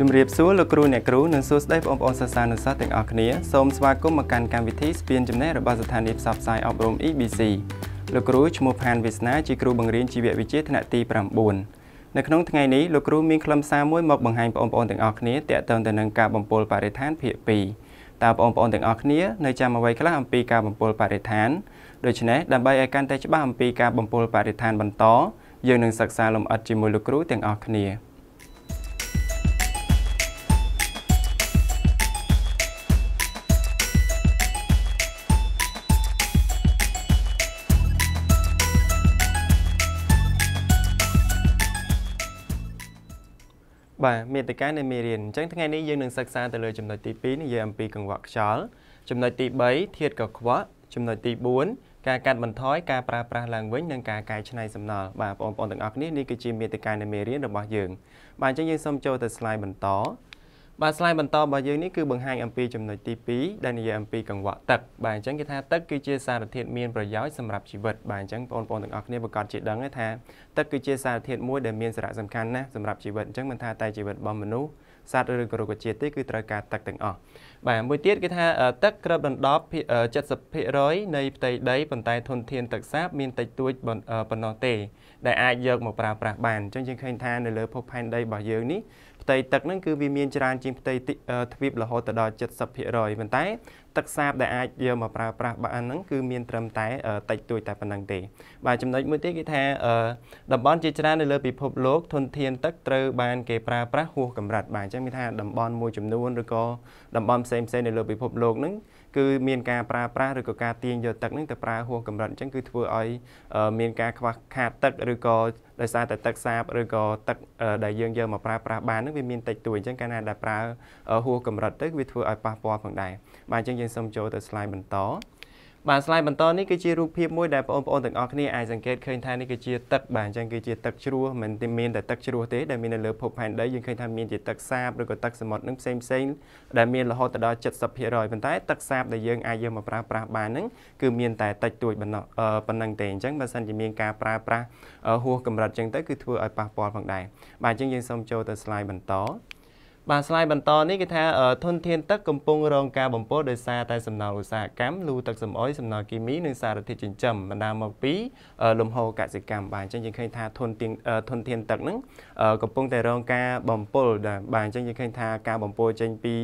ជំរាបសួរលោកគ្រូអ្នកគ្រូនិងសួស្តីបងប្អូនសិស្សានុសិស្សទាំងអស់គ្នា សូមស្វាគមន៍មកកាន់កម្មវិធីស្ពានចំណេះរបស់ស្ថានីយផ្សព្វផ្សាយអប់រំ EBC លោកគ្រូឈ្មោះផានវាសនាជាគ្រូបង្រៀនជីវវិទ្យាថ្នាក់ទី9នៅក្នុងថ្ងៃនេះលោកគ្រូមានខ្លឹមសារមួយមកបង្ហាញបងប្អូនទាំងអស់គ្នាទាក់ទងទៅនឹងការបំពុលបរិស្ថានភាគ2តើបងប្អូនទាំងអស់គ្នានៅចាំអ្វីខ្លះអំពីការបំពុលបរិស្ថានដូច្នេះដើម្បីឲ្យកាន់តែច្បាស់អំពីការបំពុលបរិស្ថានបន្តយើងនឹងសិក្សាលម្អិតជាមួយលោកគ្រូទាំងអស់គ្នា។បាទមេតិកានៃមេរៀនអញ្ចឹងថ្ងៃនេះយើងនឹងសិក្សាទៅលើចំណុចទី2និយាយអំពីកង្វក់ខ្យល់ចំណុចទី3ធាតុកខ្វក់ចំណុចទី4ការកាត់បន្ថយការប្រើប្រាស់ឡើងវិញនិងការកែច្នៃសំណល់បាទបងប្អូនទាំងអស់គ្នានេះគឺជាមេតិកានៃមេរៀនរបស់យើង បាទអញ្ចឹងយើងសូមចូលទៅ slide បន្តបាទស្លាយបន្តរបស់យើងនេះគឺបង្ហាញអំពីចំណុចទី2ដែលនិយាយអំពីកង្វក់ទឹកបាទអញ្ចឹងគេថា ទឹកគឺជាសារធាតុមានប្រយោជន៍សម្រាប់ជីវិតបាទអញ្ចឹងបងប្អូនទាំងអស់គ្នាប្រកាសជាដឹងថាទឹកគឺជាសារធាតុមួយដែលមានសារៈសំខាន់ណាស់សម្រាប់ជីវិតអញ្ចឹងមិនថាតែជីវិតរបស់មនុស្សសត្វឬក៏រុក្ខជាតិទេគឺត្រូវការទឹកទាំងអស់បាទមួយទៀតគេថាទឹកគ្របដណ្ដប់70%នៃផ្ទៃដីប៉ុន្តែធនធានទឹកសាបមានតិចតួចប៉ុណ្ណោះទេ ដែលអាចយកមកប្រើប្រាស់បានអញ្ចឹងយើងឃើញថានៅលើភពផែនដីរបស់យើងនេះផ្ទៃទឹកហ្នឹងគឺវាមានច្រើនជាងផ្ទៃទ្វីបរហូតទៅដល់70%ប៉ុន្តែទឹកសាបដែលអាចយកមកប្រើប្រាស់បានហ្នឹងគឺមានត្រឹមតែតិចតួចតែប៉ុណ្្នឹងទេ បាទចំណុចមួយទៀតគឺថាតំបន់ជាច្រើននៅលើពិភពលោកធនធានទឹកត្រូវបានគេប្រើប្រាស់ហួសកម្រិតបាទអញ្ចឹងមានថាតំបន់មួយចំនួនឬក៏តំបន់ផ្សេងៗនៅលើពិភពលោកហ្នឹងគឺមានការប្រើប្រាស់ឬក៏ការទាញយកទឹកនឹងទៅប្រើហួសកម្រិតអញ្ចឹងគឺធ្វើឲ្យ មានការខ្វះខាតទឹកឬក៏ដោយសារតែទឹកសាបឬក៏ទឹកដែលយើងយកមកប្រើប្រាស់បាននឹងវាមានតិចតួចអញ្ចឹងកាលណាដែលប្រើហួសកម្រិតទៅវាធ្វើឲ្យប៉ះពាល់ផងដែរបាទអញ្ចឹងយើងសូមចូលទៅ slide បន្តបាទស្លាយបន្តនេះគឺជារូបភាពមួយដែលបងប្អូនទាំងអស់គ្នាអាចសង្កេតឃើញថានេះគឺជាទឹកបាទអញ្ចឹងគឺជាទឹកជ្រោះមិនទេមានតែទឹកជ្រោះទេដែលមាននៅលើភពផែនដីយើងឃើញថាមានជាទឹកសាបឬក៏ទឹកសមុទ្រនឹងផ្សេងផ្សេងដែលមានរហូតដល់70%ប៉ុន្តែទឹកសាបដែលយើងអាចយកមកប្រើប្រាស់បានហ្នឹងគឺមានតែតិចតួចប៉ុណ្ណឹងទេអញ្ចឹងបើសិនជាមានការប្រើប្រាស់ហួសកម្រិតអញ្ចឹងទៅគឺធ្វើឲ្យប៉ះពាល់ផងដែរបាទអញ្ចឹងយើងសូមចូលទៅស្លាយបន្តបាទស្លាយបន្តនេះគឺថាធនធានទឹកកំពុងរងការបំពុលដោយសារតែសំណល់ឧស្សាហកម្មលូទឹកសម្អុយសំណល់គីមីនិងសារធាតុចិញ្ចឹមបណ្ដាលមកពី លំហូរកសិកម្មបាទអញ្ចឹងយើងឃើញថាធនធានធនធាន ទឹកហ្នឹងកំពុងតែរងការបំពុលដែរបាទអញ្ចឹងយើងឃើញថាការបំពុលចេញពី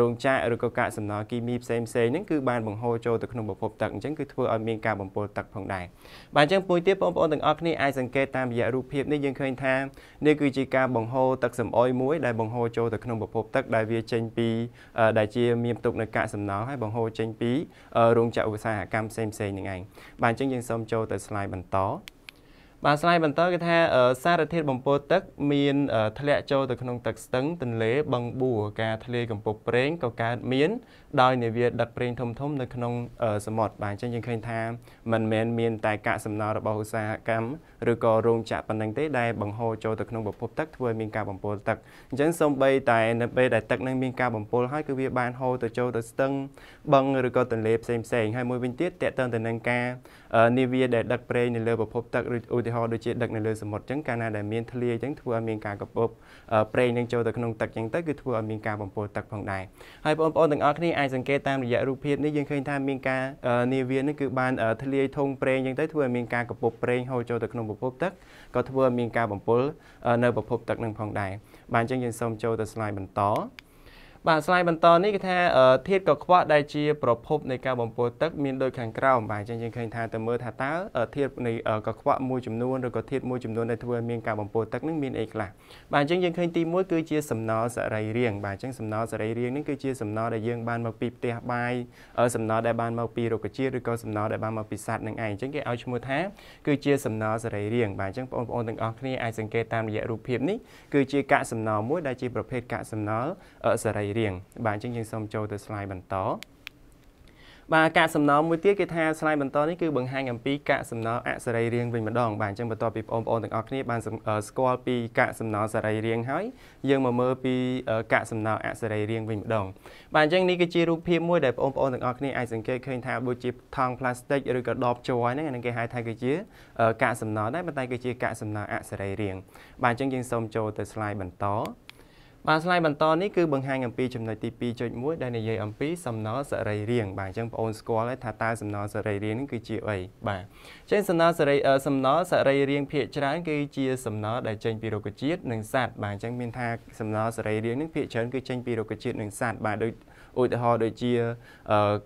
រោងចក្រឬក៏កាកសំណល់គីមីផ្សេងផ្សេងហ្នឹងគឺបានបង្ហូរចូលទៅក្នុងប្រភពទឹកអញ្ចឹងគឺធ្វើឲ្យមានការបំពុលទឹកផងដែរបាទអញ្ចឹងមួយទៀតបងប្អូនទាំងអស់គ្នាអាចសង្កេតតាមរយៈរូបភាពនេះយើងឃើញថានេះគឺជាការបង្ហូរទឹកសម្អុយមួយដែលបង្ហូរចូលទៅក្នុងប្រភពទឹកដែលវាចេញពី ដែលជាមានផ្ទុកនៅកាកសំណល់ហើយបង្ហូរចេញពីរោងចក្រឧស្សាហកម្មផ្សេងៗហ្នឹងឯងបាទអញ្ចឹងយើងសូមចូលទៅ slide បន្តបាទស្លាយបន្តគេថាសារធាតុបំពុលទឹក មានធ្លាក់ចូលទៅក្នុងទឹកស្ទឹងទន្លេបឹងបួការធ្លាយកំពង់ប្រេងក៏កើតមានដោយនាវាដឹកប្រេងធំធំនៅក្នុង សមុទ្របាទអញ្ចឹងយើងឃើញថាมันមិនមាន តែកាកសំណល់របស់ឧស្សាហកម្មឬក៏រោងចក្រប៉ុណ្ណឹងទេដែលបង្ហូរចូលទៅក្នុងប្រភពទឹកធ្វើឲ្យមានការបំពុលទឹកអញ្ចឹងសូម្បីតែនៅពេលដែលទឹកនឹងមានការបំពុលហើយគឺវាបានហូរទៅចូលទៅស្ទឹងបឹងឬក៏ទន្លេផ្សេងផ្សេងហើយមួយវិញទៀតតកតឹងទៅនឹងការនាវាដែលដឹកប្រេងនៅលើប្រភពទឹកឧទាហរណ៍ដូចជាដឹកនៅលើសមុទ្រអញ្ចឹងកាលណាដែលមានធ្លាអញ្ចឹងធ្វើឲ្យមានការកពបប្រេងនឹងចូលទៅក្នុងទឹកអញ្ចឹងទៅគឺធ្វើឲ្យមានការបំពុលទឹកផងដែរហើយបងប្អូនទាំងអស់គ្នាអាចសង្កេតតាមរយៈរូបភាពនេះយើងឃើញថាមានការនាវានេះគឺបានធ្លាយធុងប្រេងអញ្ចឹងទៅធ្វើឲ្យមានការកពបប្រេងហូរចូលទៅក្នុងប្រភពទឹកក៏ធ្វើឲ្យមានការបំពុលនៅប្រភពទឹកនឹងផងដែរបាទអញ្ចឹងយើងសូមចូលទៅ slide បន្តបាទស្លាយបន្តនេះគឺថាធាតុកខ្វក់ដែលជា ប្រភពនៃការបំពុលទឹកមានដូចខាងក្រោមបាទអញ្ចឹងយើងឃើញថាទៅមើលថាតើធាតុនៃកខ្វក់មួយចំនួនឬក៏ធាតុមួយចំនួនដែលធ្វើឲ្យមានការបំពុលទឹកនឹងមានអីខ្លះបាទអញ្ចឹងយើងឃើញទី1គឺជាសំណល់សរីរាង្គបាទអញ្ចឹងសំណល់សរីរាង្គនេះគឺជាសំណល់ដែលយើងបានមកពីផ្ទះបាយសំណល់ដែលបានមកពីរុក្ខជាតិឬក៏សំណល់ដែលបានមកពីសត្វនឹងឯងអញ្ចឹងគេឲ្យឈ្មោះថាគឺជាសំណល់សរីរាង្គបាទអញ្ចឹងបងប្អូនទាំងអស់គ្នាអាចសង្កេតតាមរយៈរូបភាពនេះគឺជាកាកសំណល់មួយដែលជាប្រភេទកាកសំណល់សរីរាង្គរៀងបាទអញ្ចឹងយើងសូមចូលទៅ slide បន្ត បាទកាកសំណល់មួយទៀតគេថាស្លាយបន្តនេះគឺបង្ហាញអំពីកាកសំណល់អសរីរាង្គវិញម្ដង បាទអញ្ចឹងបន្ទាប់ពីបងប្អូនទាំងអស់គ្នាបានស្គាល់ពីកាកសំណល់សរីរាង្គហើយយើងមកមើលពីកាកសំណល់អសរីរាង្គវិញម្ដងបាទអញ្ចឹងនេះគឺជារូបភាពមួយដែលបងប្អូនទាំងអស់គ្នាអាចសង្កេតឃើញថាដូចជាថង់ផ្លាស្ទិកឬក៏ដបជ័រហ្នឹងអានឹងគេហៅថាគឺជា កាកសំណល់ដែរប៉ុន្តែគឺជាកាកសំណល់អសរីរាង្គបាទអញ្ចឹងយើងសូមចូលទៅស្លាយបន្តបាទស្លាយបន្តនេះគឺបង្ហាញអំពីចំណុចទី2.1ដែលនិយាយអំពីសំណល់សរីរាង្គបាទអញ្ចឹងបងប្អូនស្គាល់ហើយថាតើសំណល់សរីរាង្គនេះគឺជាអីបាទអញ្ចឹងសំណល់សរីសំណល់សរីរាង្គភាគច្រើនគឺជា សំណល់ដែលចេញពីរុក្ខជាតិនិងសត្វបាទអញ្ចឹងមានថា សំណល់សរីរាង្គនេះភាគច្រើនគឺចេញពីរុក្ខជាតិនិងសត្វបាទដូចឧទាហរណ៍ដូចជា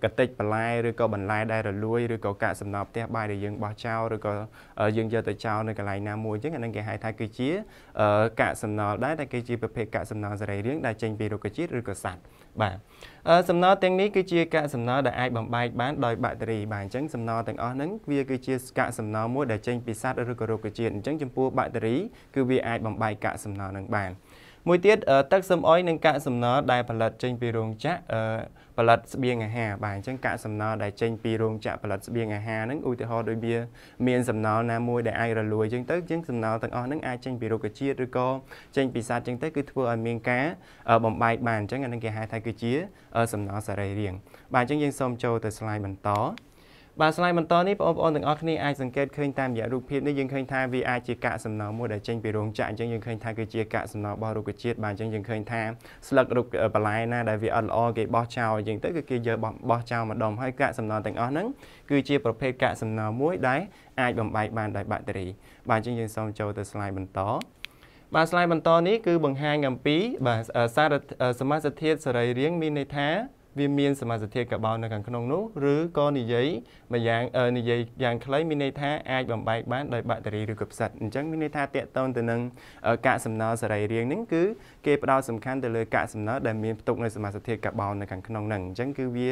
កតិចបន្លែឬក៏បន្លែ ដែលរលួយឬក៏កាកសំណល់ផ្ទះបាយដែលយើងបោះចោលឬក៏យើងយកទៅចោលនៅកន្លែងណាមួយអញ្ចឹងអានឹងគេហៅថាគឺជា កាកសំណល់ដែរតែគេជាប្រភេទកាកសំណល់សរីរាង្គដែលចេញពីរុក្ខជាតិឬក៏សត្វបាទសំណល់ទាំងនេះគឺជាកាកសំណល់ដែលអាចបំបែកបានដោយបាក់តេរីបាទអញ្ចឹងសំណល់ទាំងអស់ហ្នឹងវាគឺជាកាកសំណល់មួយដែលចេញពីសត្វឬក៏រុក្ខជាតិអញ្ចឹងចំពោះបាក់តេរីគឺវាអាចបំបែកកាកសំណល់ហ្នឹងបាន។មួយទៀតទឹកសំអុយនិងកាកសំណល់ដែលផលិតចេញពីរោងចក្រផលិតស្បៀងអាហារបាទអញ្ចឹងកាកសំណល់ដែលចេញពីរោងចក្រផលិតស្បៀងអាហារហ្នឹងឧទាហរណ៍ដូចវាមានសំណល់ណាមួយដែលអាចរលួយអញ្ចឹងទៅជាងសំណល់ទាំងអស់ហ្នឹងអាចចេញពីរុក្ខជាតិឬក៏ចេញពីសត្វអញ្ចឹងទៅគឺធ្វើឲ្យមានការបំបែកបានអញ្ចឹងអានឹងគេហៅថាគឺជាសំណល់សរីរាង្គបាទអញ្ចឹងយើងសូមចូលទៅ slide បន្តបាទស្លាយបន្តនេះបងប្អូនទាំងអស់គ្នាអាចសង្កេតឃើញតាមរយៈរូបភាពនេះយើងឃើញថាវាអាចជាកាកសំណល់មួយដែលចេញពីរោងចក្រអញ្ចឹងយើងឃើញថាគឺជាកាកសំណល់របស់រុក្ខជាតិបាទអញ្ចឹងយើងឃើញថាស្លឹករុក្ខបន្លែណាដែលវាអត់ល្អគេបោះចោលអញ្ចឹងទៅគឺគេយកបោះចោលម្ដុំហើយកាកសំណល់ទាំងអស់ហ្នឹងគឺជាប្រភេទកាកសំណល់មួយដែលអាចបំបែកបានដោយបាក់តេរីបាទអញ្ចឹងយើងសូមចូលទៅស្លាយបន្តបាទស្លាយបន្តនេះគឺបង្ហាញអំពីបាទសារសមាសធាតុសរីរាង្គមានន័យថាវាមានសមាសធាតុកាបូននៅខាងក្នុងនោះឬក៏និយាយម្យ៉ាងនិយាយយ៉ាងខ្លីមានន័យថាអាចបំបែកបានដោយបាក់តេរីឬក៏ផ្សិតអញ្ចឹងមានន័យថាតកតូនទៅនឹងកាកសំណល់សរីរាង្គហ្នឹងគឺគេផ្ដោតសំខាន់ទៅលើកាកសំណល់ដែលមានផ្ទុកនៅសមាសធាតុកាបូននៅខាងក្នុងហ្នឹងអញ្ចឹងគឺវា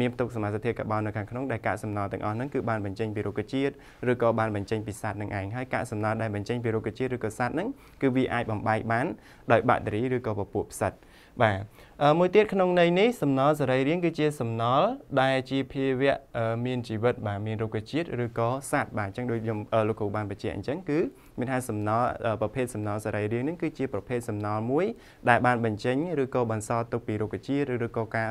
មានផ្ទុកសមាសធាតុកាបូននៅខាងក្នុងដែលកាកសំណល់ទាំងអស់ហ្នឹងគឺបានបញ្ចេញពីរុក្ខជាតិឬក៏បានបញ្ចេញពីសត្វនឹងឯងហើយកាកសំណល់ដែលបញ្ចេញពីរុក្ខជាតិឬក៏សត្វហ្នឹងគឺវាអាចបំបែកបានដោយបាក់តេរីឬក៏ពពួកផ្សិតអញបាទមួយទៀតក្នុងន័យនេះសំណល់សរីរាង្គគឺជា សំណល់ដែលជាភាវៈមានជីវិតបាទមានរុក្ខជាតិឬក៏សត្វបាទអញ្ចឹងដូចខ្ញុំលោកគ្រូបានបញ្ជាក់អញ្ចឹងគឺមានថាសំណល់ប្រភេទសំណល់សរីរាង្គនឹងគឺជាប្រភេទសំណល់មួយ ដែលបានបញ្ចេញឬក៏បន្សល់ទុកពីរុក្ខជាតិឬក៏ការ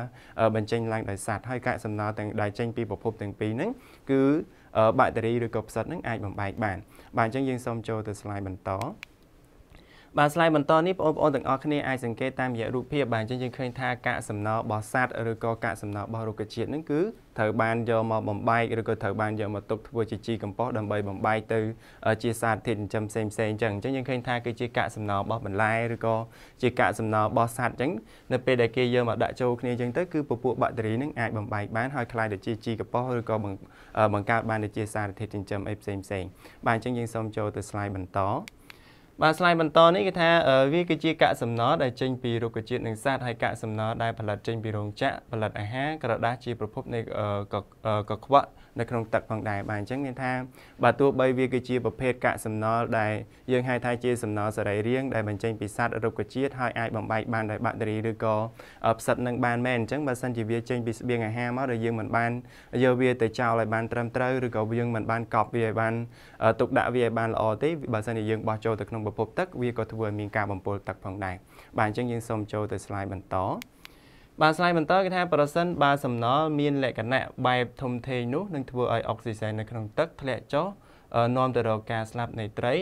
បញ្ចេញឡើងដោយសត្វហើយកាកសំណល់ទាំងដែលចេញពីប្រភពទាំងពីរហ្នឹងគឺបាក់តេរីឬក៏ផ្សិតហ្នឹងអាចបំបែកបានបាទអញ្ចឹងយើងសូមចូលទៅ slide បន្តបាទស្លាយបន្តនេះបងប្អូនទាំងអស់គ្នាអាចសង្កេតតាមរយៈរូបភាពបាទអញ្ចឹងយើងឃើញថាកាកសំណល់របស់សត្វឬក៏កាកសំណល់របស់រុក្ខជាតិហ្នឹងគឺត្រូវបានយកមកបំបែកឬក៏ត្រូវបានយកមកទុកធ្វើជាជីកំប៉ុស្តដើម្បីបំបែកទៅជាសារធាតុចិញ្ចឹមផ្សេងផ្សេងអញ្ចឹងអញ្ចឹងយើងឃើញថាគឺជាកាកសំណល់របស់បន្លែឬក៏ជាកាកសំណល់របស់សត្វអញ្ចឹងនៅពេលដែលគេយកមកដាក់ចូលគ្នាអញ្ចឹងទៅគឺពពួកបាក់តេរីនឹងអាចបំបែកបានហើយក្លាយទៅជាជីកំប៉ុស្តឬក៏បង្កើតបានជាសារធាតុចិញ្ចឹមអីផ្សេងផ្សេងបាទអញ្ចឹងយើងសូមចូលទៅ slide បន្តបាទស្លាយបន្តនេះគឺថាវាគឺជាកាកសំណល់ដែលចេញពីរុក្ខជាតិនិងសត្វហើយកាកសំណល់ដែលផលិតចេញពីរោងចក្រផលិតអាហារក្រដាសជាប្រភពនៃកខ្វក់នៅក្នុងទឹកផងដែរបាទអញ្ចឹងមានថាបើទោះបីវាគឺជាប្រភេទកាកសំណល់ដែលយើងហៅថាជាសំណល់សរីរាង្គដែលបញ្ចេញពីសត្វរុក្ខជាតិហើយអាចបំបែកបានដោយបាក់តេរីឬក៏ផ្សិតនឹងបានមែនអញ្ចឹងបើសិនជាវាចេញពីស្បៀងអាហារមកដែលយើងមិនបានយកវាទៅចោលឲ្យបានត្រឹមត្រូវឬក៏យើងមិនបានកប់វាឲ្យបានទុកដាក់វាឲ្យបានល្អទេបើសិនជាយើងបោះចូលទៅក្នុងប្រភពទឹក វាក៏ធ្វើឲ្យមានការបំពុលទឹកផងដែរបាទអញ្ចឹងយើងសូមចូលទៅ slide បន្តបាទស្នៃបន្តគេថាប្រសិនបើសំណល់មានលក្ខណៈបែបធំធេងនោះនឹងធ្វើឲ្យអុកស៊ីសែននៅក្នុងទឹកធ្លាក់ចុះនាំទៅរកការស្លាប់នៃត្រី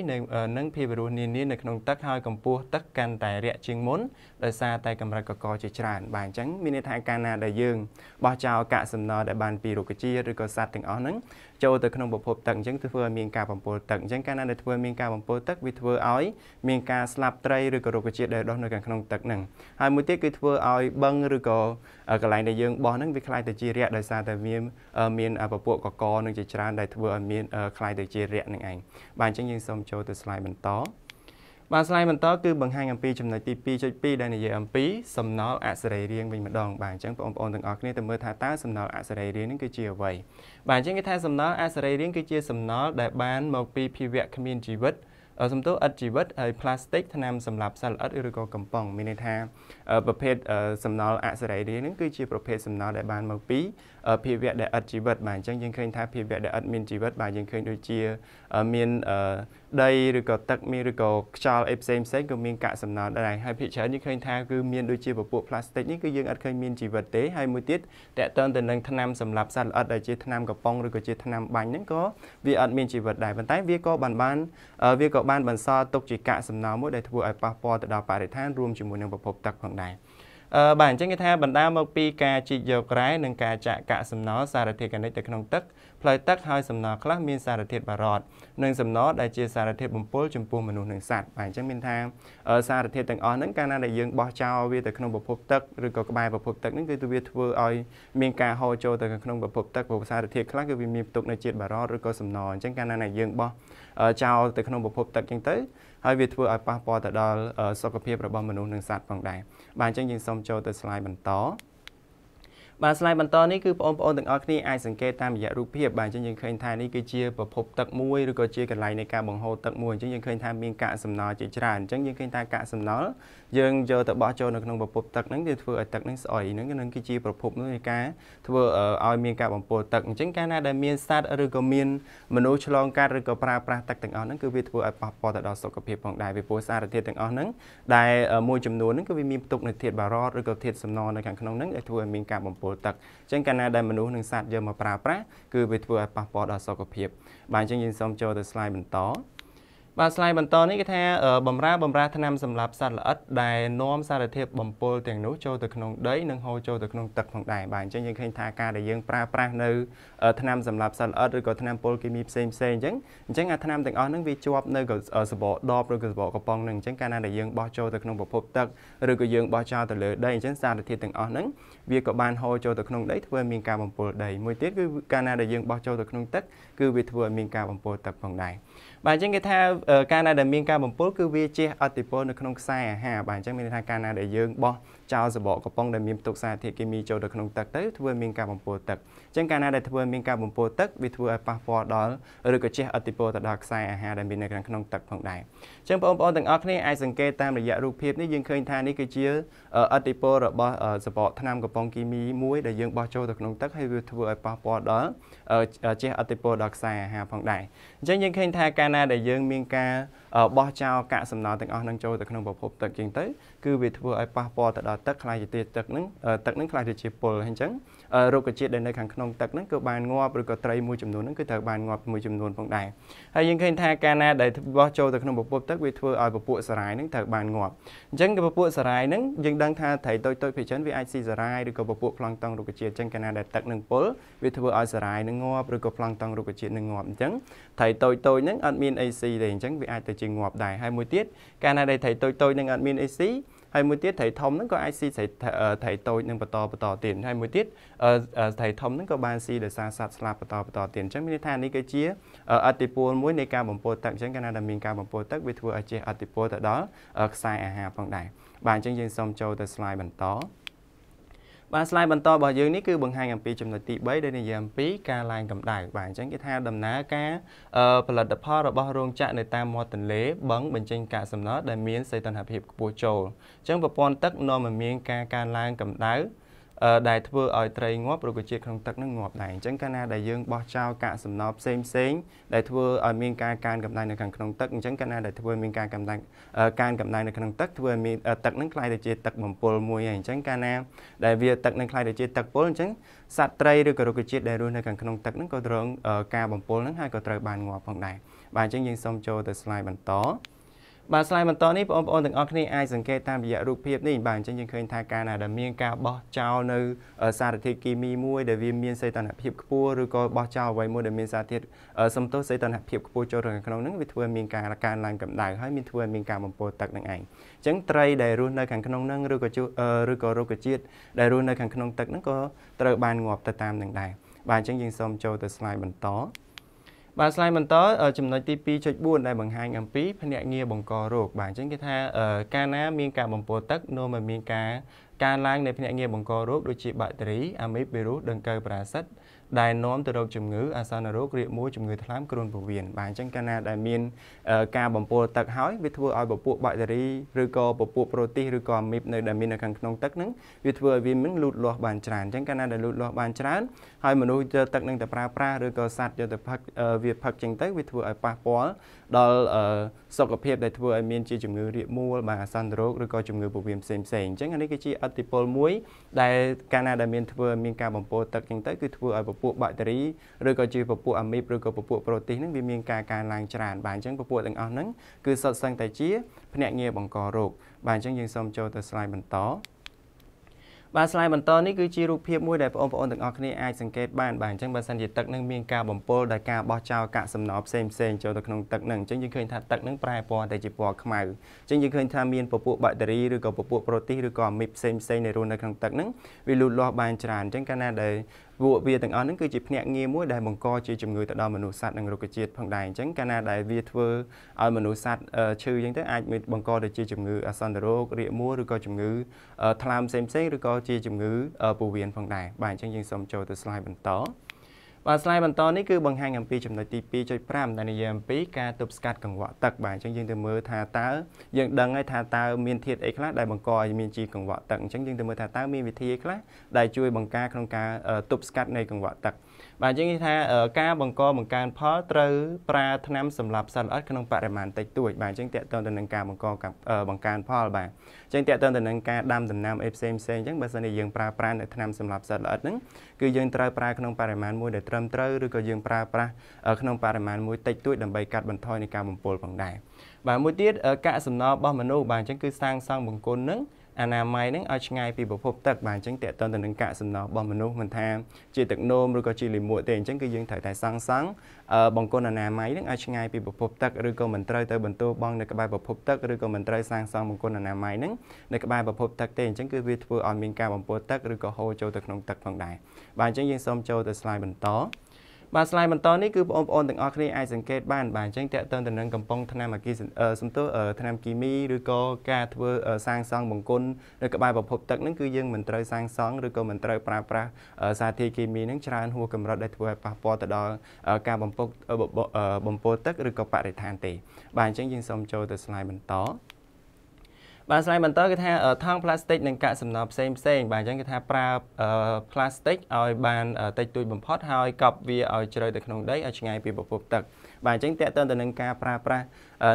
និងភាពរស់នានានៅក្នុងទឹកហើយកម្ពស់ទឹកកាន់តែរាក់ជាងមុនដោយសារតែកម្រិតកកជាច្រើន បាទអញ្ចឹងមានន័យថាកាលណាដែលយើងបោះចោលកាកសំណល់ដែលបានពីរុក្ខជាតិឬក៏សត្វទាំងអស់ហ្នឹងចូលទៅក្នុងប្រភពទឹកអញ្ចឹងធ្វើឲ្យមានការបំពុលទឹកអញ្ចឹងកាលណាដែលធ្វើមានការបំពុលទឹកវាធ្វើឲ្យមានការស្លាប់ត្រីឬក៏រុក្ខជាតិដែលដុះនៅខាងក្នុងទឹកហ្នឹងហើយមួយទៀតគឺធ្វើឲ្យបឹងឬក៏កន្លែងដែលយើងបោះហ្នឹងវាคล้ายទៅជារយៈដោយសារតែមានមានពពួកកកនឹងជាច្រើនដែលធ្វើឲ្យមានคล้ายទៅជារយៈនឹងឯងបាទអញ្ចឹងយើងសូមចូលទៅ slide បន្តបាទស្លាយបន្តគឺបង្ហាញអំពីចំណុចទី2.2ដែលនិយាយអំពីសំណល់អសរីរាង្គវិញម្ដងបាទអញ្ចឹងបងប្អូនទាំងអស់គ្នាទៅមើលថាតើសំណល់អសរីរាង្គនេះគឺជាអ្វីបាទអញ្ចឹងគេថា សំណល់អសរីរាង្គគឺជា សំណល់ដែលបាន មកពីភាវៈគ្មានជីវិតសំទោសឥតជីវិតហើយផ្លាស្ទិកថ្នាំសម្រាប់សត្វល្អិតឬក៏កំប៉ុងមានន័យថាប្រភេទសំណល់អសរីរាង្គនឹងគឺជាប្រភេទសំណល់ដែលបានមកពីភាវៈដែលឥតជីវិតបាទអញ្ចឹងយើងឃើញថាភាវៈដែលឥតមានជីវិតបាទយើងឃើញដូចជាមានដីឬក៏ទឹកមានឬក៏ខ្យល់អីផ្សេងផ្សេងក៏មានកាកសំណល់ដែរហើយភាគច្រើនយើងឃើញថាគឺមានដូចជាពពកផ្លាស្ទិកនេះគឺយើងឥតឃើញមានជីវិតទេហើយមួយទៀតតកតងទៅនឹងថ្នាំសម្រាប់សត្វល្អិតដែលជាថ្នាំកំប៉ុងឬក៏ជាថ្នាំបាញ់ហ្នឹងក៏វាឥតមានជីវិតដែរប៉ុន្តែវាក៏បានបានវាក៏បានបន្សល់ទុកជាកាកសំណល់មួយដែលធ្វើឲ្យប៉ះពាល់ទៅដល់បរិស្ថានរួមជាមួយនឹងប្រភពទឹកផងដែរបាទអញ្ចឹងគេថាបណ្ដាមកពីការជីកយកក្រែនិងការចាក់កាកសំណល់សារធាតុកានិចទៅក្នុងទឹកផ្លូវទឹកហើយសំណល់ខ្លះមានសារធាតុបារតនិងសំណល់ដែលជាសារធាតុបំពុលចំពោះមនុស្សនិងសត្វបាទអញ្ចឹងមានថាសារធាតុទាំងអស់ហ្នឹងកាលណាដែលយើងបោះចោលវាទៅក្នុងប្រភពទឹកឬក៏ក្បែរប្រភពទឹកហ្នឹងគឺវាធ្វើឲ្យមានការហូរចូលទៅក្នុងប្រភពទឹកព្រោះសារធាតុខ្លះគឺវាមានផ្ទុកនៅជាតិបារតឬក៏សំណល់អញ្ចឹងកាលណាដែលយើងបោះចោលទៅក្នុងប្រភពទឹកអញ្ចឹងទៅហើយវាធ្វើឲ្យប៉ះពាល់ទៅដល់សុខភាពរបស់មនុស្សនិងសត្វផងដែរបាទអញ្ចឹងយើងសូមចូលទៅ slide បន្តបាទស្លាយបន្តនេះគឺបងប្អូនទាំងអស់គ្នាអាចសង្កេតតាមរយៈរូបភាពបាទអញ្ចឹងយើងឃើញថានេះគឺជាប្រភពទឹកមួយឬក៏ជាកន្លែងនៃការបង្ហូរទឹកមួយអញ្ចឹងយើងឃើញថាមានកាកសំណល់ជាច្រើនអញ្ចឹងយើងឃើញថាកាកសំណល់យើងយកទៅបោះចូលនៅក្នុងប្រភពទឹកហ្នឹងវាធ្វើឲ្យទឹកហ្នឹងស្អុយហ្នឹងនឹងគឺជាប្រភពនៃការធ្វើឲ្យមានការបំពុលទឹកអញ្ចឹងកាលណាដែលមានសត្វឬក៏មានមនុស្សឆ្លងកាត់ឬក៏ប្រើប្រាស់ទឹកទាំងអស់ហ្នឹងគឺវាធ្វើឲ្យប៉ះពាល់ទៅដល់សុខភាពផងដែរពីព្រោះសារធាតុទាំងអស់ហ្នឹងដែលមួយចំនួនហ្នឹងគឺវាមានផ្ទុកនៅធាតុបារតឬក៏ធាតុសំណល់នៅខាងក្នុងហ្នឹងដែលធ្វើឲ្យមានការបំពុលចូលទឹកអញ្ចឹងកាលណាដែលមនុស្សនិងសត្វយកមកប្រើប្រាស់គឺវាធ្វើឲ្យប៉ះពាល់ដល់សុខភាពបាទអញ្ចឹងយើងសូមចូលទៅ slide បន្តបាទស្លាយបន្តនេះគេថាបំរាបំរាថ្នាំសម្រាប់សត្វល្អិតដែលនាំសារធាតុបំពុលទាំងនោះចូលទៅក្នុងដីនិងហូរចូលទៅក្នុងទឹកផងដែរបាទអញ្ចឹងយើងឃើញថាការដែលយើងប្រើប្រាស់នៅថ្នាំសម្រាប់សត្វល្អិតឬក៏ថ្នាំពុលគីមីផ្សេងផ្សេងអញ្ចឹងអញ្ចឹងអាថ្នាំទាំងអស់ហ្នឹងវាជាប់នៅសបកដបឬក៏សបកកំប៉ុងហ្នឹងអញ្ចឹងកាលណាដែលយើងបោះចូលទៅក្នុងប្រភពទឹកឬក៏យើងបោះចោលទៅលើដីអញ្ចឹងសារធាតុទាំងអស់ហ្នឹងវាក៏បានហូរចូលទៅក្នុងដីធ្វើឲ្យមានការបំពុលដីមួយទៀតគឺកាលណាដែលយើងបោះចូលទៅក្នុងទឹកគឺវាធ្វើឲ្យមានការបំពុលទឹកផងដែរបាទអញ្ចឹងគេថាការណាដែលមានការបំពុលគឺវាជះអតិពលនៅក្នុងខ្សែអាហារបាទអញ្ចឹងមានន័យថាការណាដែលយើងបោះចោលសបកកំប៉ុងដែលមានផ្ទុកសារធាតុគីមីចូលទៅក្នុងទឹកទៅធ្វើមានការបំពុលទឹកអញ្ចឹងកាលណាដែលធ្វើមានការបំពុលទឹកវាធ្វើឲ្យប៉ះពាល់ដល់ឬក៏ជះឥទ្ធិពលទៅដល់ខ្សែអាហារដែលមាននៅក្នុងទឹកផងដែរអញ្ចឹងបងប្អូនទាំងអស់គ្នាអាចសង្កេតតាមរយៈរូបភាពនេះយើងឃើញថានេះគឺជាឥទ្ធិពលរបស់សបកថ្នាំកំប៉ុងគីមីមួយដែលយើងបោះចូលទៅក្នុងទឹកហើយវាធ្វើឲ្យប៉ះពាល់ដល់ជះឥទ្ធិពលដល់ខ្សែអាហារផងដែរអញ្ចឹងយើងឃើញថាកាលណាដែលយើងមានការបោះចោលកាកសំណល់ទាំងអស់នឹងចូលទៅក្នុងប្រភពទឹកជាងទៅគឺវាធ្វើឲ្យប៉ះពាល់ទៅដល់ទឹកខ្លាយជាទឹកនឹងទឹកនឹងខ្លាយជាពុលហើយអញ្ចឹងរុក្ខជាតិដែលនៅខាងក្នុងទឹកនឹងក៏បានងាប់ឬក៏ត្រីមួយចំនួននឹងគឺត្រូវបានងាប់មួយចំនួនផងដែរហើយយើងឃើញថាការណាដែលបោះចូលទៅក្នុងប្រភពទឹកវាធ្វើឲ្យពពួកសារាយនឹងត្រូវបានងាប់អញ្ចឹងពពួកសារាយនឹងយើងដឹងថាត្រីតូចតូចភាគច្រើនវាអាចស៊ីសារាយឬក៏ពពួកប្លង់តង់រុក្ខជាតិអញ្ចឹងការណាដែលទឹកនឹងពុលវាធ្វើឲ្យសារាយនឹងងាប់ឬក៏ប្លង់តង់រុក្ខជាតិនឹងងាប់អញ្ចឹងត្រីតូចតូចនឹងអត់មានអីស៊ីទេអញ្ចឹងវាអាចទៅជាងាប់ដែរហើយមួយទៀតកាលណាដែលត្រីតូចតូចនឹងអត់មានអេស៊ីហើយមួយទៀតត្រីធំហ្នឹងក៏អាចស៊ីត្រីត្រីតូចនឹងបន្តបន្តទៀតហើយមួយទៀតត្រីធំហ្នឹងក៏បានស៊ីដោយសារសត្វស្លាប់បន្តបន្តទៀតអញ្ចឹងមានន័យថានេះគឺជាអតិពលមួយនៃការបំពុលទឹកអញ្ចឹងកាលណាដែលមានការបំពុលទឹកវាធ្វើឲ្យជះអតិពលទៅដល់ខ្សែអាហារផងដែរបាទអញ្ចឹងយើងសូមចូលទៅ slide បន្តបាទ slide បន្តរបស់យើងនេះគឺបង្ហាញអំពីចំណុចទី3ដែលនិយាយអំពីការឡើងកម្ដៅបាទអញ្ចឹងគេថាដំណើរការផលិតផលរបស់រោងចក្រនៅតាមមាត់ទន្លេបឹងបញ្ចេញកាកសំណល់ដែលមានសីតុណ្ហភាពខ្ពស់ចូលអញ្ចឹងប្រព័ន្ធទឹកនាំឲ្យមាន ការកើនឡើងកម្ដៅដែលធ្វើឲ្យត្រីងាប់ឬក៏ជាតិក្នុងទឹកនឹងងាប់ដែរអញ្ចឹងកាលណាដែលយើងបោះចោលកាកសំណល់ផ្សេងផ្សេងដែលធ្វើឲ្យមានការកានកម្ដៅនៅខាងក្នុងទឹកអញ្ចឹងកាលណាដែលធ្វើមានការកម្ដៅកានកម្ដៅនៅក្នុងទឹកធ្វើឲ្យមានទឹកនឹងក្លាយទៅជាទឹកបំពុលមួយហើយអញ្ចឹងកាលណាដែលវាទឹកនឹងក្លាយទៅជាទឹកពុលអញ្ចឹងសត្វត្រីឬក៏រុក្ខជាតិដែលរស់នៅខាងក្នុងទឹកនឹងក៏ត្រូវការបំពុលនឹងហើយក៏ត្រូវបានងាប់ផងដែរបាទអញ្ចឹងយើងសូមចូលទៅ slide បន្តបាទស្លាយបន្តនេះបងប្អូនទាំងអស់គ្នាអាចសង្កេតតាមរយៈរូបភាពនេះបាទអញ្ចឹងយើងឃើញថាការណាដែលមាន ការបោះចោលនៅសារធាតុគីមីមួយ ដែលវាមានសីតុណ្ហភាពខ្ពស់ឬក៏បោះចោលអ្វីមួយដែលមានសារធាតុសំទោសសីតុណ្ហភាពខ្ពស់ចូលទៅខាងក្នុងហ្នឹងវាធ្វើឲ្យមានការកើនឡើងកម្ដៅហើយមានធ្វើឲ្យមានការបំពុលទឹកនឹងឯងអញ្ចឹងត្រីដែលរស់នៅខាងក្នុងហ្នឹងឬក៏ឬក៏រុក្ខជាតិដែលរស់នៅខាងក្នុងទឹកហ្នឹងក៏ត្រូវបានងាប់ទៅតាមនឹងដែរបាទអញ្ចឹងយើងសូមចូលទៅស្លាយបន្តបាទស្លាយបន្តចំណុចទី2.4ដែលបង្ហាញអំពីភ្នាក់ងារបង្ករោគបាទអញ្ចឹងគេថាកាលណាមានការបំពុលទឹកនោះមិនមានការកើនឡើងនៃភ្នាក់ងារបង្ករោគដូចជាបាក់តេរីអាមីបវីរុសដង្កូវប្រសិទ្ធដែលនាំទៅរកជំងឺអាសន្នរោគរាកមួយជំងឺថ្លើមគ្រុនពោះវៀនបាទអញ្ចឹងកាលណាដែលមាន ការបំពុលទឹកហើយវាធ្វើឲ្យពពួកបាក់តេរីឬក៏ពពួកប្រូទីសឬក៏អាមីបនៅដែលមាននៅខាងក្នុងទឹកហ្នឹងវាធ្វើឲ្យវាមិនលូតលាស់បានច្រើនអញ្ចឹងកាលណាដែលលូតលាស់បានច្រើនហើយមនុស្សយកទឹកនឹងទៅប្រើប្រាស់ឬក៏សត្វយកទៅផឹកវាផឹកចឹងទៅវាធ្វើឲ្យប៉ះពាល់ដល់សុខភាពដែលធ្វើឲ្យមានជាជំងឺរាកមួលបាទអាសន្នរោគឬក៏ជំងឺពោះវៀនផ្សេងផ្សេងអញ្ចឹងអានេះគឺជាអតិពលមួយដែលកាលណាដែលមានធ្វើមានការបំពុលទឹកចឹងទៅគឺធ្វើឲ្យពពួកបាក់តេរីឬក៏ជាពពួកអាមីបឬក៏ពពួកប្រូទីសហ្នឹងវាមានការកើនឡើងច្រើនបាទអញ្ចឹងពពួកទាំងអស់ហ្នឹងគឺសុទ្ធសឹងតែជាភ្នាក់ងារបង្ករោគបាទអញ្ចឹងយើងសូមចូលទៅ slide បន្ត បាទស្លាយបន្តនេះគឺជារូបភាពមួយដែលបងប្អូនទាំងអស់គ្នាអាចសង្កេតបានបាទអញ្ចឹងបើសិនជាទឹកនឹងមានការបំពុលដោយការបោះចោលកាកសំណល់ផ្សេងផ្សេងចូលទៅក្នុងទឹកនឹងអញ្ចឹងយើងឃើញថាទឹកនឹងប្រែពណ៌ទៅជាពណ៌ខ្មៅអញ្ចឹងយើងឃើញថាមានពពួកបាក់តេរីឬក៏ពពួកប្រូទីសឬក៏អាមីបផ្សេងផ្សេងនៃរស់នៅក្នុងទឹកនឹងវាលូតលាស់បានច្រើនអញ្ចឹងកាលណាដែលពួកវាទាំងអស់ហ្នឹងគឺជាភ្នាក់ងារមួយដែលបង្កជាជំងឺទៅដល់មនុស្សសត្វនិងរុក្ខជាតិផងដែរអញ្ចឹងកាលណាដែលវាធ្វើឲ្យមនុស្សសត្វឈឺអញ្ចឹងទៅអាចបង្កទៅជាជំងឺអសន្នរោគរាកមួលឬក៏ជំងឺថ្លើមផ្សេងៗឬក៏ជាជំងឺពោះវៀនផងដែរបាទអញ្ចឹងយើងសូមចូលទៅ slide បន្តបាទស្លាយបន្តនេះគឺបង្ហាញអំពីចំណុចទី2.5ដែលនិយាយអំពីការទប់ស្កាត់កង្វក់ទឹកបាទអញ្ចឹងយើងទៅមើលថាតើយើងដឹងហើយថាតើមានធាតុអីខ្លះដែលបង្កឲ្យមានជីកង្វក់ទឹកអញ្ចឹងយើងទៅមើលថាតើមានវិធីអីខ្លះដែលជួយបង្ការក្នុងការទប់ស្កាត់នៃកង្វក់ទឹក។បាទយើងនិយាយថាការបង្កបង្កើនផលត្រូវប្រើថ្នាំសម្លាប់សត្វល្អិតក្នុងបរិមាណតិចតួចបាទអញ្ចឹងតកតទៅនឹងការបង្កបង្កើនផលបាទអញ្ចឹងតកតទៅនឹងការដាំដំណាំអីផ្សេងផ្សេងអញ្ចឹងបើសិនជាយើងប្រើប្រាស់នៅថ្នាំសម្លាប់សត្វល្អិតហ្នឹងគឺយើងត្រូវប្រើក្នុងបរិមាណមួយដែលត្រឹមត្រូវឬក៏យើងប្រើប្រាស់ក្នុងបរិមាណមួយតិចតួចដើម្បីកាត់បន្ថយនៃការបំពុលផងដែរបាទមួយទៀតកាកសំណល់របស់មនុស្សបាទអញ្ចឹងគឺសាងសង់បង្គន់ហ្នឹងអនាម័យហ្នឹងឲ្យឆ្ងាយពីប្រភពទឹកបាទអញ្ចឹងតេតតទៅនឹងកាកសំណល់របស់មនុស្សមិនថាជាទឹកនោមឬក៏ជាលាមកទេអញ្ចឹងគឺយើងត្រូវតែសង់សង់បង្គន់អនាម័យហ្នឹងឲ្យឆ្ងាយពីប្រភព ទឹកឬក៏មិនត្រូវទៅបន្ទោបង់នៅក្បែរប្រភពទឹកឬក៏មិនត្រូវសាងសង់បង្គន់អនាម័យហ្នឹងនៅក្បែរប្រភពទឹកទេអញ្ចឹងគឺវាធ្វើឲ្យមានការបំពុលទឹកឬក៏ហូរចូលទៅក្នុងទឹកផងដែរបាទអញ្ចឹងយើងសូមចូលទៅ slide បន្តបាទស្លាយបន្តនេះគឺបងប្អូនទាំងអស់គ្នាអាចសង្កេតបានបាទអញ្ចឹងតកតឹងទៅនឹងកំប៉ុងថ្នាំអគិសសំទោសថ្នាំគីមីឬក៏ការធ្វើសាងសង់បង្គន់នៅក្បែរប្រភពទឹកហ្នឹងគឺយើងមិនត្រូវសាងសង់ឬក៏មិនត្រូវប្រើប្រាស់សារធាតុគីមីហ្នឹងច្រើនហួសកម្រិតដែលធ្វើឲ្យប៉ះពាល់ទៅដល់ការបំពុកបំពុលទឹកឬក៏បរិស្ថានទេបាទអញ្ចឹងយើងសូមចូលទៅស្លាយបន្តបាទស្លាយបន្តគេថាថង់ផ្លាស្ទិកនិងកាកសំណល់ផ្សេងផ្សេងបាទអញ្ចឹងគេថាប្រើផ្លាស្ទិកឲ្យបានតិចតួចបំផុតហើយកប់វាឲ្យជ្រៅទៅក្នុងដីឲ្យឆ្ងាយពីប្រភពទឹក។បាទអញ្ចឹងតេតទៅនឹងការប្រើប្រាស់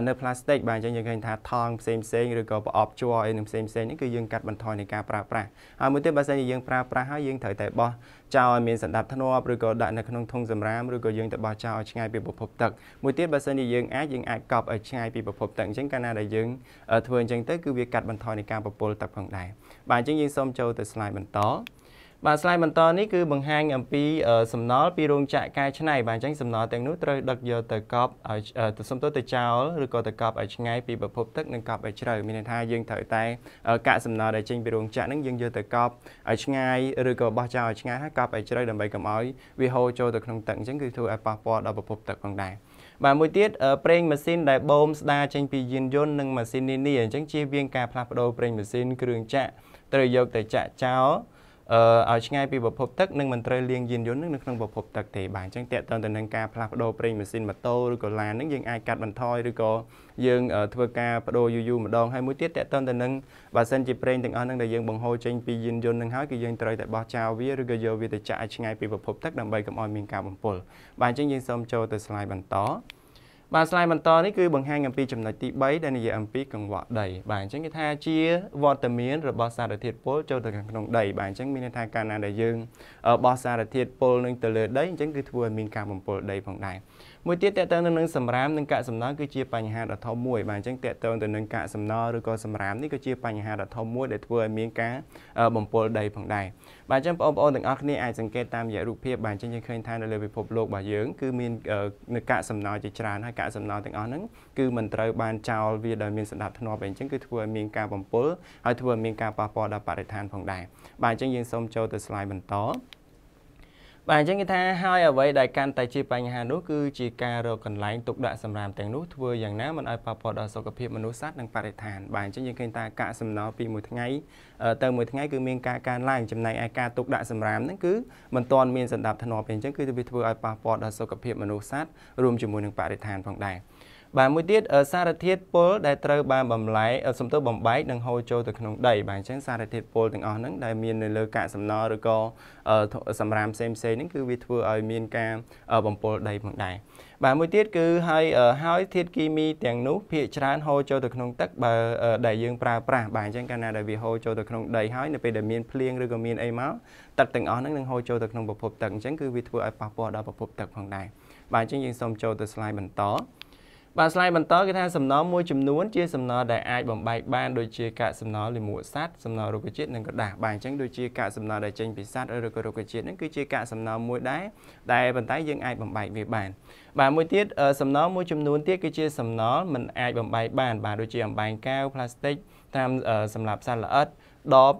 នៅផ្លាស្ទិកបាទអញ្ចឹងយើងឃើញថាថង់ផ្សេងផ្សេងឬក៏ប្រអប់ជ័រអីនឹងផ្សេងផ្សេងនេះគឺយើងកាត់បន្ថយនៃការប្រើប្រាស់ហើយមួយទៀតបើសិនជាយើងប្រើប្រាស់ហើយយើងត្រូវតែបោះចោលឲ្យមានសណ្ដាប់ធ្នាប់ឬក៏ដាក់នៅក្នុងធុងសំរាមឬក៏យើងទៅបោះចោលឲ្យឆ្ងាយពីប្រភពទឹកមួយទៀតបើសិនជាយើងអាចយើងអាចកប់ឲ្យឆ្ងាយពីប្រភពទឹកអញ្ចឹងកាលណាដែលយើងធ្វើអញ្ចឹងទៅគឺវាកាត់បន្ថយនៃការប្រពុលទឹកផងដែរបាទអញ្ចឹងយើងសូមចូលទៅ slide បន្តបាទស្លាយបន្តនេះគឺបង្ហាញអំពីសំណល់ពីរោងចក្រកែច្នៃបាទអញ្ចឹងសំណល់ទាំងនោះត្រូវដឹកយកទៅកប់ឲ្យទៅសុំទោសទៅចោលឬក៏ទៅកប់ឲ្យឆ្ងាយពីប្រភពទឹកនិងកប់ឲ្យជ្រៅមានន័យថាយើងត្រូវតែ កាកសំណល់ដែលចេញពីរោងចក្រហ្នឹងយើងយកទៅកប់ឲ្យឆ្ងាយឬក៏បោះចោលឲ្យឆ្ងាយហើយកប់ឲ្យជ្រៅដើម្បីកុំឲ្យវាហូរចូលទៅក្នុងទឹកអញ្ចឹងគឺធ្វើឲ្យប៉ះពាល់ដល់ប្រភពទឹកផងដែរបាទមួយទៀតប្រេងម៉ាស៊ីនដែលបូមស្ដារចេញពីយានយន្តនិងម៉ាស៊ីននានាអញ្ចឹងជៀសវាងការផ្លាស់ប្ដូរប្រេងម៉ាស៊ីនគ្រឿងចក្រត្រូវយកទៅចាក់ចោលឲ្យឆ្ងាយពីប្រភពទឹកនិងមិនត្រូវលាងយានយន្តនឹងនៅក្នុងប្រភពទឹកទេបាទអញ្ចឹងតេតតទៅនឹងការផ្លាស់ប្ដូរប្រេងម៉ាស៊ីនម៉ូតូឬក៏ឡាននឹងយើងអាចកាត់បន្ថយឬក៏យើងធ្វើការបដូរយូរយូរម្ដងហើយមួយទៀតតេតតទៅនឹងបើសិនជាប្រេងទាំងអស់នឹងដែលយើងបង្ហូរចេញពីយានយន្តនឹងហើយគឺយើងត្រូវតែបោះចោលវាឬក៏យកវាទៅចាក់ឲ្យឆ្ងាយពីប្រភពទឹកដើម្បីកុំឲ្យមានការបំពុលបាទអញ្ចឹងយើងសូមចូលទៅ slide បន្តបាទស្លាយបន្តនេះគឺបង្ហាញអំពីចំណុចទី3ដែលនិយាយអំពីកង្វក់ដីបាទអញ្ចឹងគេថាជាវត្តមានរបស់សារធាតុពុលចូលទៅក្នុងដីបាទអញ្ចឹងមានន័យថាកាលណាដែលយើងបោះសារធាតុពុលនឹងទៅលើដីអញ្ចឹងគឺធ្វើឲ្យមានការបំពុលដីផងដែរមួយទៀតតកតងទៅនឹងសម្រាមនិងកាកសំណល់គឺជាបញ្ហាដ៏ធំមួយបាទអញ្ចឹងតកតងទៅនឹងកាកសំណល់ឬក៏សម្រាមនេះក៏ជាបញ្ហាដ៏ធំមួយដែលធ្វើឲ្យមានការបំពុលដីផងដែរបាទអញ្ចឹងបងប្អូនទាំងអស់គ្នាអាចសង្កេតតាមរយៈរូបភាពបាទអញ្ចឹងយើងឃើញថានៅលើពិភពលោករបស់យើងគឺមាននៅកាកសំណល់ជាច្រើនហើយកាកសំណល់ទាំងអស់ហ្នឹងគឺមិនត្រូវបានចោលវាដោយមានសណ្ដាប់ធ្នាប់អីអញ្ចឹងគឺធ្វើឲ្យមានការបំពុលហើយធ្វើឲ្យមានការប៉ះពាល់ដល់បរិស្ថានផងដែរបាទអញ្ចឹងយើងសូមចូលទៅ slide បន្តបាទអញ្ចឹងគេថាហើយអ្វីដែលកាន់តែជាបញ្ហានោះគឺជាការរកកន្លែងទុកដាក់សម្រាមទាំងនោះធ្វើយ៉ាងណាមិនឲ្យប៉ះពាល់ដល់សុខភាពមនុស្សសត្វនិងបរិស្ថានបាទអញ្ចឹងយើងឃើញថាកាកសំណល់ពីមួយថ្ងៃទៅមួយថ្ងៃគឺមានការកើនឡើងចំណែកឯការទុកដាក់សម្រាមហ្នឹងគឺមិនទាន់មានសណ្ដាប់ធ្នាប់ទេអញ្ចឹងគឺវាធ្វើឲ្យប៉ះពាល់ដល់សុខភាពមនុស្សសត្វរួមជាមួយនឹងបរិស្ថានផងដែរបាទមួយទៀតសារធាតុពុលដែលត្រូវបានបំលែងសំទោសបំបែកនិងហូរចូលទៅក្នុងដីបាទអញ្ចឹងសារធាតុពុលទាំងអស់ហ្នឹងដែលមាននៅលើកាកសំណល់ឬក៏សំរាមផ្សេងផ្សេងហ្នឹងគឺវាធ្វើឲ្យមានការបំពុលដីផងដែរបាទមួយទៀតគឺហើយហើយធាតុគីមីទាំងនោះភាគច្រើនហូរចូលទៅក្នុងទឹកបើដែលយើងប្រើប្រាស់បាទអញ្ចឹងកាលណាដែលវាហូរចូលទៅក្នុងដីហើយនៅពេលដែលមានភ្លៀងឬក៏មានអីមកទឹកទាំងអស់ហ្នឹងនឹងហូរចូលទៅក្នុងប្រភពទឹកអញ្ចឹងគឺវាធ្វើឲ្យប៉ះពាល់ដល់ប្រភពទឹកផងដែរបាទអញ្ចឹងយើងសូមចូលទៅ slide បន្តបាទស្លាយបន្តគេថាសំណល់មួយចំនួនជា សំណល់ដែលអាចបំបែកបានដូចជាកាកសំណល់លាមកសត្វសំណល់រុក្ខជាតិនិងក្រដាសបាទអញ្ចឹងដូចជាកាកសំណល់ដែលចេញពីសត្វឬក៏រុក្ខជាតិហ្នឹងគឺជាកាកសំណល់មួយដែរដែលប៉ុន្តែយើងអាចបំបែកវាបានបាទមួយទៀតសំណល់មួយចំនួនទៀតគឺជាសំណល់មិនអាចបំបែកបានបាទដូចជាអំបែងកាវផ្លាស្ទិកតាមសម្រាប់សត្វល្អិតដប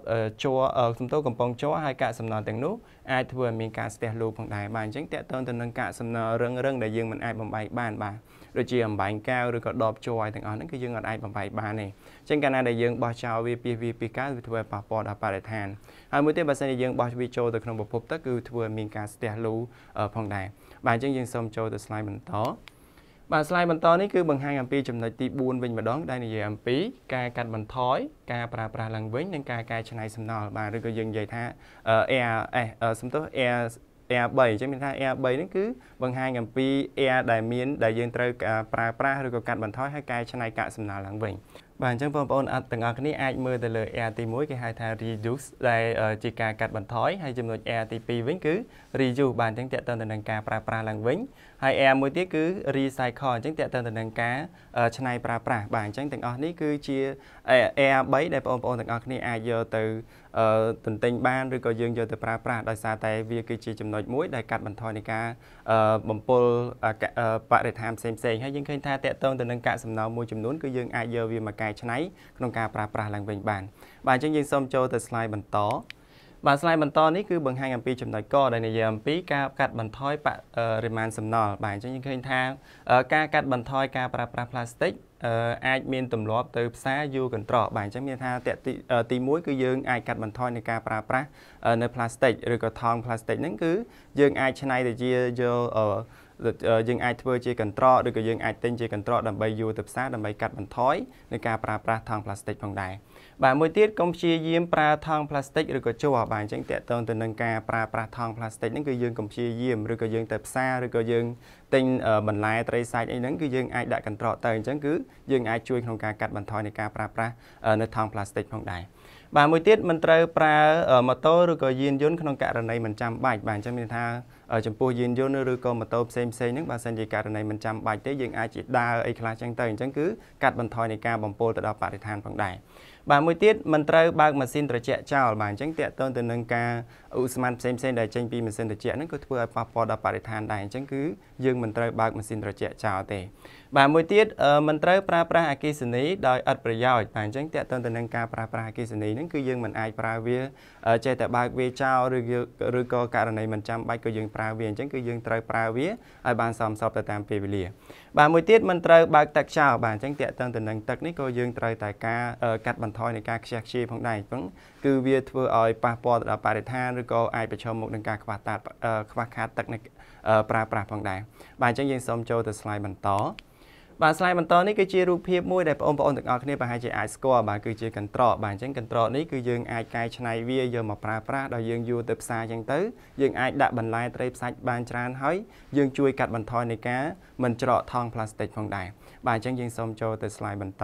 ជួសំទោកំប៉ុងជួហើយកាកសំណល់ទាំងនោះអាចធ្វើឲ្យមានការស្ទះលោផងដែរបាទអញ្ចឹងតកតងទៅនឹងកាកសំណល់រឹងរឹងដែលយើងមិនអាចបំបែកបានបាទដូចជាអំបែងកាវឬក៏ដបជ័រទាំងអស់ហ្នឹងគឺយើងអាចបំបែកបានទេអញ្ចឹងកាលណាដែលយើងបោះចោលវាពីវាពីកាវវាធ្វើឲ្យប៉ះពាល់ដល់បរិស្ថានហើយមួយទៀតបើសិនជាយើងបោះវាចូលទៅក្នុងប្រភពទឹកគឺធ្វើឲ្យមានការស្ទះលូផងដែរបាទអញ្ចឹងយើងសូមចូលទៅ slide បន្តបាទ slide បន្តនេះគឺបង្ហាញអំពីចំណុចទី4វិញម្ដងដែលនិយាយអំពីការកាត់បន្ថយការប្រើប្រាស់ឡើងវិញនិងការកែច្នៃសំណល់បាទឬក៏យើងនិយាយថា air សំទោស air air 3អញ្ចឹងមានថា air 3នេះគឺ បង្ហាញអំពី air ដែលមានដែលយើងត្រូវប្រើប្រាស់ឬក៏កាត់បន្ថយហើយកែច្នៃកាកសំណល់ឡើងវិញបាទអញ្ចឹងបងប្អូនអត់ទាំងអស់គ្នាអាចមើលទៅលើ air ទី1គេហៅថា reduce ដែលជាការកាត់បន្ថយហើយចំណុច air ទី2វិញគឺ reuse បាទអញ្ចឹងតកតទៅនឹងការប្រើប្រាស់ឡើងវិញហើយ air មួយទៀតគឺ recycle អញ្ចឹងតេតទៅ នឹងការច្នៃប្រើប្រាស់បាទអញ្ចឹងទាំងអស់នេះគឺជា air 3ដែលបងប្អូនទាំងអស់គ្នាអាចយកទៅទន្ទិញបានឬក៏យើងយកទៅប្រើប្រាស់ដោយសារតែវាគឺជាចំណុចមួយដែលកាត់បន្ថយនៃការបំពុលបរិស្ថានផ្សេងផ្សេងហើយយើងឃើញថាតេតងទៅនឹងកាកសំណល់មួយចំនួនគឺយើងអាចយកវាមកកែច្នៃក្នុងការប្រើប្រាស់ឡើងវិញបានបាទអញ្ចឹងយើងសូមចូលទៅ slide បន្តបាទស្លាយបន្តនេះគឺបង្ហាញអំពីចំណុចកដែលនិយាយអំពីការកាត់បន្ថយបរិមាណសំណល់បាទអញ្ចឹងយើងឃើញថាការកាត់បន្ថយការប្រើប្រាស់ផ្លាស្ទិកអាចមានទម្លាប់ទៅផ្សារយូរកន្ត្រកបាទអញ្ចឹងមានថាទី1គឺយើងអាចកាត់បន្ថយនៃការប្រើប្រាស់នៅផ្លាស្ទិកឬក៏ថង់ផ្លាស្ទិកហ្នឹងគឺយើងអាចច្នៃទៅជាយកយើងអាចធ្វើជាកន្ត្រកឬក៏យើងអាចទិញជាកន្ត្រកដើម្បីយូរទៅផ្សារដើម្បីកាត់បន្ថយនៃការប្រើប្រាស់ថង់ផ្លាស្ទិកផងដែរបាទមួយទៀតកុំព្យាយាម ប្រើថង់ផ្លាស្ទិកឬក៏ជ័របាទអញ្ចឹងតកតងទៅនឹងការប្រើប្រាស់ថង់ផ្លាស្ទិកហ្នឹងគឺយើងកុំព្យាយាមឬក៏យើងទៅផ្សារឬក៏យើងទិញបន្លែត្រីសាច់អីហ្នឹងគឺយើងអាចដាក់កន្ត្រកទៅអញ្ចឹងគឺយើងអាចជួយក្នុងការកាត់បន្ថយនៃការប្រើប្រាស់នៅថង់ផ្លាស្ទិកផងដែរបាទមួយទៀតមិនត្រូវប្រើម៉ូតូឬក៏យានយន្តក្នុងករណីមិនចាំបាច់បាទអញ្ចឹងមានថា ចំពោះយានយន្តឬក៏ម៉ូតូផ្សេងផ្សេងហ្នឹងបើសិនជាករណីមិនចាំបាច់ទេយើងអាចជាដើរអីខ្លះចឹងទៅអញ្ចឹងគឺកាត់បន្ថយនៃការបំពុលទៅដល់បរិស្ថានផងដែរបាទមួយទៀតមិនត្រូវបើកម៉ាស៊ីនត្រជាក់ចោល បាទអញ្ចឹងតកតងទៅនឹងការឧស្ម័នផ្សេងផ្សេងដែលចេញពីម៉ាស៊ីនត្រជាក់ហ្នឹងក៏ធ្វើឲ្យប៉ះពាល់ដល់បរិស្ថានដែរអញ្ចឹងគឺយើងមិនត្រូវបើកម៉ាស៊ីនត្រជាក់ចោលទេបាទមួយទៀតមិនត្រូវប្រើប្រាស់អគ្គិសនីដោយឥតប្រយោជន៍បាទអញ្ចឹងតេតតទៅនឹងការប្រើប្រាស់អគ្គិសនីហ្នឹងគឺយើងមិនអាចប្រើវាចេះតែបើកវាចោលឬឬក៏ករណីមិនចាំបាច់ក៏យើងប្រើវាអញ្ចឹងគឺយើងត្រូវប្រើវាឲ្យបានសមស្របទៅតាមពេលវេលាបាទមួយទៀតមិនត្រូវបើកទឹកចោលបាទអញ្ចឹងតេតតទៅនឹងទឹកនេះក៏យើងត្រូវតែការកាត់បន្ថយនៃការខ្ជះខ្ជាយផងដែរអញ្ចឹងគឺវាធ្វើឲ្យប៉ះពាល់ដល់បរិស្ថានឬក៏អាចប្រឈមមុខនឹងការខ្វះតាខ្វះខាតទឹកនៅប្រើប្រាស់ផងដែរបាទអញ្ចឹងយើងសូមចូលទៅ slide បន្តបាទ slide បន្តនេះគឺជារូបភាពមួយដែលបងប្អូនទាំងអស់គ្នាប្រហែលជាអាចស្គាល់បាទគឺជា control បាទអញ្ចឹង control នេះគឺយើងអាចកែច្នៃវាយកមកប្រើប្រាស់ដល់យើងយួរទៅផ្សារអញ្ចឹងទៅយើងអាចដាក់បន្លែត្រីផ្សាច់បានច្រើនហើយយើង ជួយកាត់បន្ថយនៃការមិនច្រកថង់ plastic ផងដែរបាទអញ្ចឹងយើងសូមចូលទៅ slide បន្ត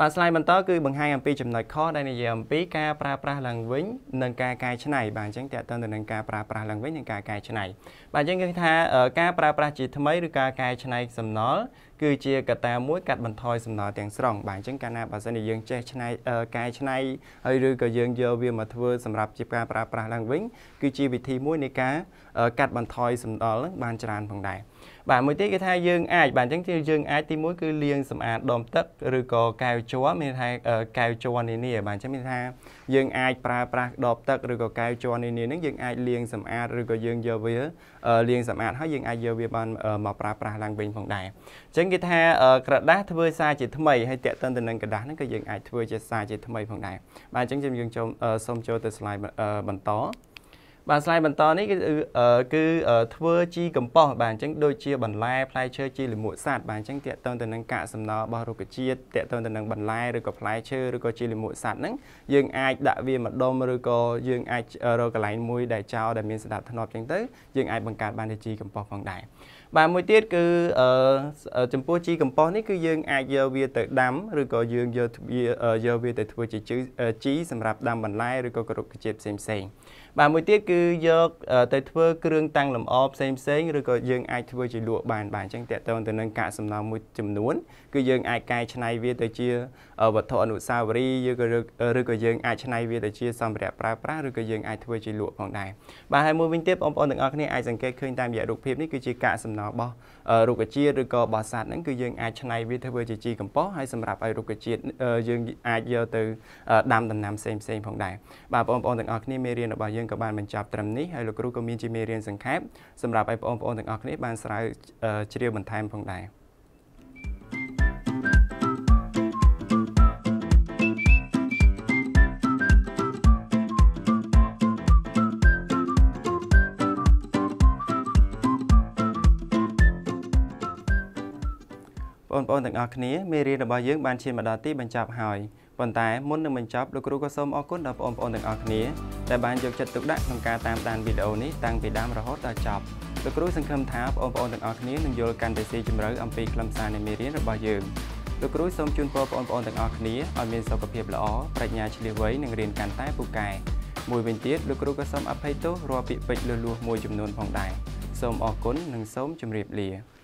បាទ slide បន្តគឺបង្ហាញអំពីចំណុចខដែលនិយាយអំពីការប្រើប្រាស់ឡើងវិញ និង ការកែច្នៃ បាទអញ្ចឹងតើតើទៅនឹងការប្រើប្រាស់ឡើងវិញនិងការកែច្នៃបាទអញ្ចឹងគឺថាការប្រើប្រាស់ជាថ្មីឬការកែច្នៃសំណល់គឺជាកត្តាមួយកាត់បន្ថយសំណល់ទាំងស្រុងបាទអញ្ចឹងកាលណាបើសិនជាយើងចេះច្នៃកែច្នៃហើយឬក៏យើងយកវាមកធ្វើសម្រាប់ជាការប្រើប្រាស់ឡើងវិញគឺជាវិធីមួយនៃការកាត់បន្ថយសំណល់បានច្រើនផងដែរបាទមួយទៀតគេថាយើងអាចបាទអញ្ចឹងគឺយើងអាចទីមួយគឺលាងសម្អាតដុំទឹកឬក៏កែវជ័រមានថាកែវជ័រនានាបាទអញ្ចឹងមានថា យើងអាចប្រើប្រាស់ដបទឹកឬក៏កែវជ័រនានាហ្នឹងយើងអាចលាងសម្អាតឬក៏យើងយកវា លាង សម្អាតហើយយើងអាចយកវាបានមកប្រើប្រាស់ឡើងវិញផងដែរអញ្ចឹងគេថាក្រដាស់ធ្វើសារជាថ្មីហើយតេតិនទៅនឹងក្រដាស់ហ្នឹងក៏យើងអាចធ្វើជាសារជាថ្មីផងដែរបាទអញ្ចឹងយើងចូលសូមចូលទៅ slide បន្តបាទស្លាយបន្តនេះគឺគឺធ្វើជីកំប៉ុស្តបាទអញ្ចឹងដូចជា បន្លែផ្លែឈើជីលាមកសត្វបាទអញ្ចឹងតេតតទៅនឹងកាកសំណល់របស់រុក្ខជាតិតេតតទៅនឹងបន្លែឬក៏ផ្លែឈើឬក៏ជីលាមកសត្វហ្នឹងយើងអាចដាក់វាម្ដុំឬក៏យើងអាចរកកន្លែងមួយដែលចោលដែលមានស្ដាប់ធ្នាប់អញ្ចឹងទៅយើងអាចបង្កើតបានជាជីកំប៉ុស្តផងដែរបាទមួយទៀតគឺចំពោះជីកំប៉ុស្តនេះគឺយើងអាចយកវាទៅដាំឬក៏យើងយកយកវាទៅធ្វើជាជីសម្រាប់ដាំបន្លែឬក៏គរុកជាតិផ្សេងផ្សេង បាទមួយទៀតគឺយកទៅធ្វើគ្រឿងតាំងលម្អផ្សេងផ្សេងឬក៏យើងអាចធ្វើជាលក់បានបាទអញ្ចឹងតកតងទៅនឹងកាកសំណល់មួយចំនួនគឺយើងអាចកែច្នៃវាទៅជាវត្ថុអនុស្សាវរីយ៍ឬក៏យើងអាចច្នៃវាទៅជា សម្ភារៈប្រើប្រាស់ឬក៏យើងអាចធ្វើជាលក់ផងដែរបាទហើយមួយវិញទៀតបងប្អូនទាំងអស់គ្នាអាចសង្កេតឃើញតាមរយៈរូបភាពនេះគឺជាកាកសំណល់ណល់របស់រុក្ខជាតិឬក៏របស់សត្វហ្នឹងគឺយើងអាចច្នៃវាធ្វើជាជីកំប៉ុស្តហើយសម្រាប់ឲ្យរុក្ខជាតិយើងអាចយកទៅដាំដំណាំផ្សេងផ្សេងផងដែរបាទបងប្អូនទាំងអស់គ្នាមេរៀនរបស់យើងក៏បានបញ្ចប់ត្រឹមនេះហើយលោកគ្រូក៏មានជាមេរៀនសង្ខេបសម្រាប់ឲ្យបងប្អូនទាំងអស់គ្នាបានស្រាវជ្រាវបន្ថែមផងដែរ thank you បងប្អូនទាំងអស់គ្នាមេរៀនរបស់យើងបានឈានមកដល់ទីបញ្ចប់ហើយប៉ុន្តែមុននឹងបញ្ចប់លោកគ្រូក៏សូមអរគុណដល់បងប្អូនទាំងអស់គ្នាដែលបានយកចិត្តទុកដាក់ក្នុងការតាមដានវីដេអូនេះតាំងពីដើមរហូតដល់ចប់លោកគ្រូសង្ឃឹមថាបងប្អូនទាំងអស់គ្នានឹងយល់កាន់តែស៊ីជម្រៅអំពីខ្លឹមសារនៃមេរៀនរបស់យើងលោកគ្រូសូមជូនពរបងប្អូនទាំងអស់គ្នាឲ្យមានសុខភាពល្អប្រាជ្ញាឈ្លាសវៃនិងរៀនកាន់តែពូកែមួយវិញទៀតលោកគ្រូក៏សូមអភ័យទោសរាល់ពាក្យពេចន៍លួសលួសមួយចំនួនផងដែរសូមអរគុណនិងសូមជម្រាបលា